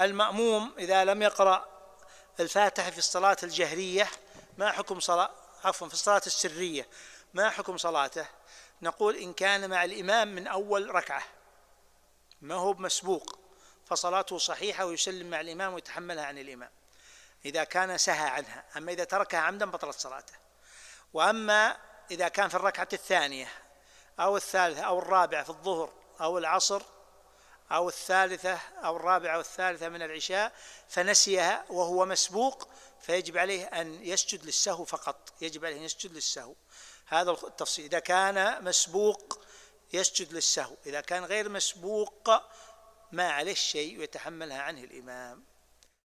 المأموم إذا لم يقرأ الفاتحة في الصلاة الجهرية ما حكم صلاة عفوا في الصلاة السرية ما حكم صلاته نقول إن كان مع الإمام من أول ركعة ما هو مسبوق فصلاته صحيحة ويسلم مع الإمام ويتحملها عن الإمام إذا كان سهى عنها أما إذا تركها عمدا بطلت صلاته وأما إذا كان في الركعة الثانية أو الثالثة أو الرابعة في الظهر أو العصر أو الثالثة أو الرابعة أو الثالثة من العشاء فنسيها وهو مسبوق فيجب عليه أن يسجد للسهو فقط يجب عليه أن يسجد للسهو هذا التفصيل إذا كان مسبوق يسجد للسهو إذا كان غير مسبوق ما عليه شيء ويتحملها عنه الإمام